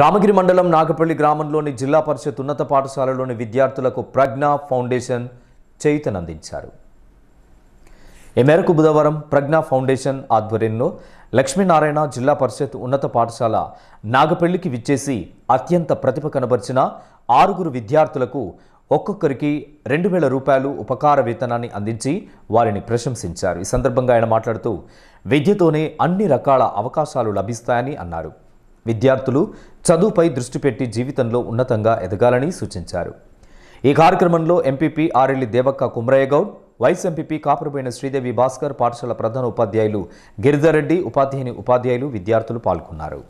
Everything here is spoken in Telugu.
రామగిరి మండలం నాగపల్లి గ్రామంలోని జిల్లా పరిషత్ ఉన్నత పాఠశాలలోని విద్యార్థులకు ప్రజ్ఞ ఫౌండేషన్ అందించారు ఈ మేరకు బుధవారం ప్రజ్ఞ ఫౌండేషన్ ఆధ్వర్యంలో లక్ష్మీనారాయణ జిల్లా పరిషత్ ఉన్నత పాఠశాల నాగపల్లికి విచ్చేసి అత్యంత ప్రతిభ కనబర్చిన ఆరుగురు విద్యార్థులకు ఒక్కొక్కరికి రెండు వేల రూపాయలు ఉపకార వేతనాన్ని అందించి వారిని ప్రశంసించారు ఈ సందర్భంగా ఆయన మాట్లాడుతూ విద్యతోనే అన్ని రకాల అవకాశాలు లభిస్తాయని అన్నారు విద్యార్థులు చదువుపై దృష్టి పెట్టి జీవితంలో ఉన్నతంగా ఎదగాలని సూచించారు ఈ కార్యక్రమంలో MPP Arelli Devakka Kumrayyagoud Goud vice MPP కాపురమైన శ్రీదేవి భాస్కర్ పాఠశాల ప్రధాన ఉపాధ్యాయులు గిరిధరెడ్డి ఉపాధ్యాయుని ఉపాధ్యాయులు విద్యార్థులు పాల్గొన్నారు